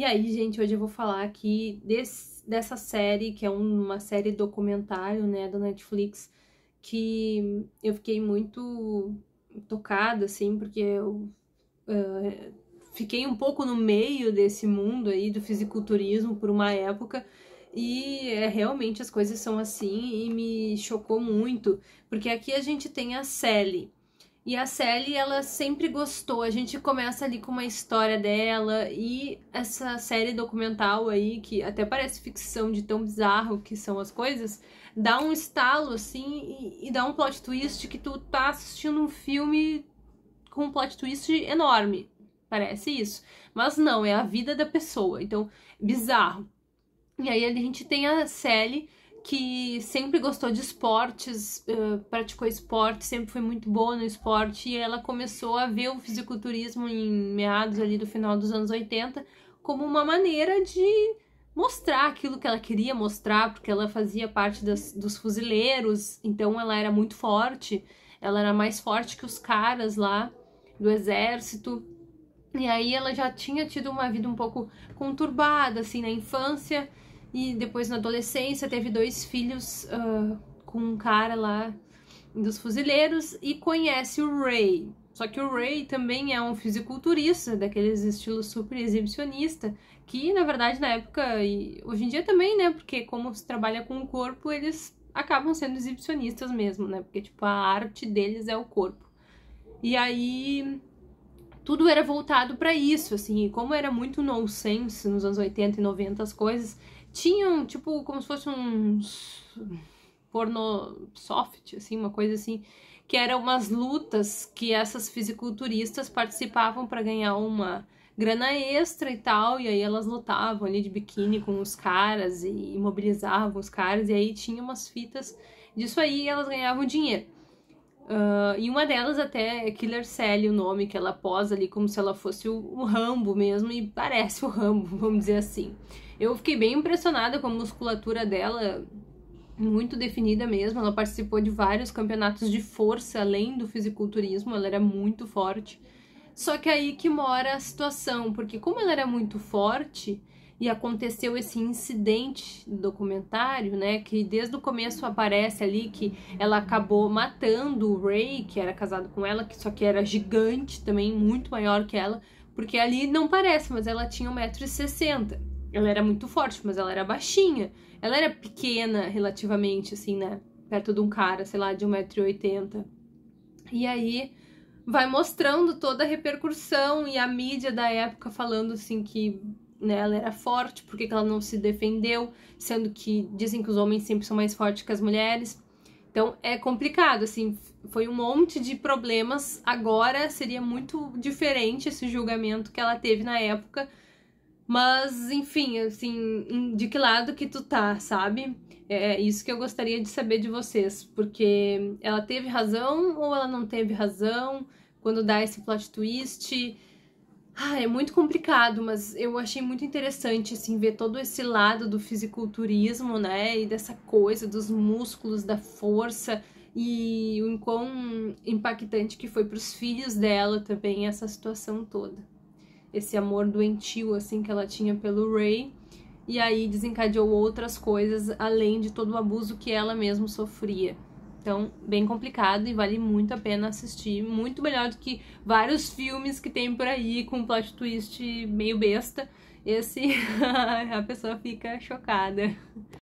E aí, gente, hoje eu vou falar aqui desse, dessa série, que é uma série documentário, né, da Netflix, que eu fiquei muito tocada, assim, porque eu uh, fiquei um pouco no meio desse mundo aí do fisiculturismo por uma época. E é, realmente as coisas são assim e me chocou muito, porque aqui a gente tem a Sally, e a Sally, ela sempre gostou. A gente começa ali com uma história dela e essa série documental aí, que até parece ficção de tão bizarro que são as coisas, dá um estalo assim e, e dá um plot twist que tu tá assistindo um filme com um plot twist enorme. Parece isso. Mas não, é a vida da pessoa. Então, bizarro. E aí a gente tem a Sally que sempre gostou de esportes, uh, praticou esporte, sempre foi muito boa no esporte, e ela começou a ver o fisiculturismo em meados ali do final dos anos 80 como uma maneira de mostrar aquilo que ela queria mostrar, porque ela fazia parte das, dos fuzileiros, então ela era muito forte, ela era mais forte que os caras lá do exército. E aí ela já tinha tido uma vida um pouco conturbada, assim, na infância, e depois na adolescência teve dois filhos uh, com um cara lá dos fuzileiros e conhece o Ray. Só que o Ray também é um fisiculturista, daqueles estilos super exibicionista, que na verdade na época e hoje em dia também, né? Porque como se trabalha com o corpo, eles acabam sendo exibicionistas mesmo, né? Porque tipo a arte deles é o corpo. E aí tudo era voltado para isso, assim, e como era muito nonsense nos anos 80 e 90 as coisas, tinham, tipo, como se fosse uns porno soft, assim, uma coisa assim, que eram umas lutas que essas fisiculturistas participavam para ganhar uma grana extra e tal, e aí elas lutavam ali de biquíni com os caras e imobilizavam os caras, e aí tinha umas fitas disso aí e elas ganhavam dinheiro. Uh, e uma delas até é Killer Sally, o nome que ela posa ali como se ela fosse o, o, Rambo mesmo, e parece o Rambo, vamos dizer assim. Eu fiquei bem impressionada com a musculatura dela, muito definida mesmo. Ela participou de vários campeonatos de força além do fisiculturismo, ela era muito forte. Só que é aí que mora a situação, porque como ela era muito forte, e aconteceu esse incidente do documentário, né? Que desde o começo aparece ali que ela acabou matando o Ray, que era casado com ela, que só que era gigante também, muito maior que ela, porque ali não parece, mas ela tinha 1,60m. Ela era muito forte, mas ela era baixinha. Ela era pequena relativamente, assim, né? Perto de um cara, sei lá, de 1,80m. E aí vai mostrando toda a repercussão e a mídia da época falando assim que né, ela era forte, por que, que ela não se defendeu, sendo que dizem que os homens sempre são mais fortes que as mulheres. Então é complicado, assim, foi um monte de problemas. Agora seria muito diferente esse julgamento que ela teve na época. Mas, enfim, assim, hum, de que lado que tu tá, sabe? É, é isso que eu gostaria de saber de vocês, porque ela teve razão ou ela não teve razão quando dá esse plot twist. Ah, é muito complicado, mas eu achei muito interessante, assim, ver todo esse lado do fisiculturismo, né? E dessa coisa dos músculos, da força e o quão impactante que foi para os filhos dela também essa situação toda. Esse amor doentio, assim, que ela tinha pelo Ray. E aí desencadeou outras coisas, além de todo o abuso que ela mesma sofria. Então, bem complicado e vale muito a pena assistir. Muito melhor do que vários filmes que tem por aí com plot twist meio besta. Esse a pessoa fica chocada.